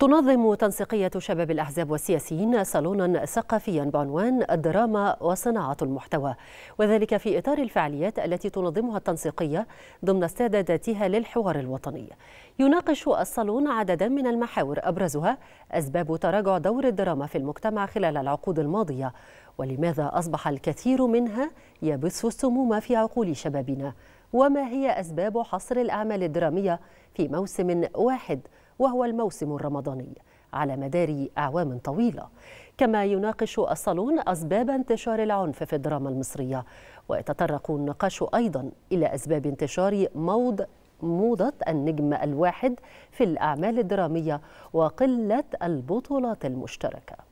تنظم تنسيقية شباب الأحزاب والسياسيين صالونا ثقافيا بعنوان الدراما وصناعة المحتوى وذلك في إطار الفعاليات التي تنظمها التنسيقية ضمن استعداداتها للحوار الوطني يناقش الصالون عددا من المحاور أبرزها أسباب تراجع دور الدراما في المجتمع خلال العقود الماضية ولماذا أصبح الكثير منها يبث السموم في عقول شبابنا وما هي أسباب حصر الأعمال الدرامية في موسم واحد وهو الموسم الرمضاني على مدار أعوام طويلة كما يناقش الصالون أسباب انتشار العنف في الدراما المصرية ويتطرق النقاش أيضا إلى أسباب انتشار موض موضة النجم الواحد في الأعمال الدرامية وقلة البطولات المشتركة